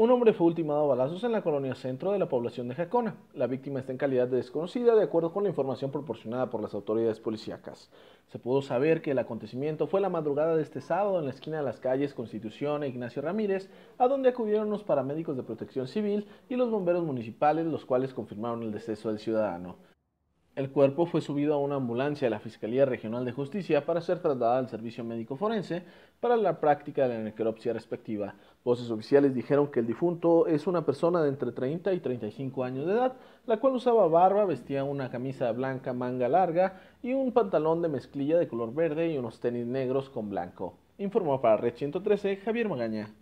Un hombre fue ultimado a balazos en la colonia centro de la población de Jacona. La víctima está en calidad de desconocida de acuerdo con la información proporcionada por las autoridades policíacas. Se pudo saber que el acontecimiento fue la madrugada de este sábado en la esquina de las calles Constitución e Ignacio Ramírez, a donde acudieron los paramédicos de protección civil y los bomberos municipales, los cuales confirmaron el deceso del ciudadano. El cuerpo fue subido a una ambulancia de la Fiscalía Regional de Justicia para ser trasladada al servicio médico forense para la práctica de la necropsia respectiva. Voces oficiales dijeron que el difunto es una persona de entre 30 y 35 años de edad, la cual usaba barba, vestía una camisa blanca manga larga y un pantalón de mezclilla de color verde y unos tenis negros con blanco. Informó para Red 113 Javier Magaña.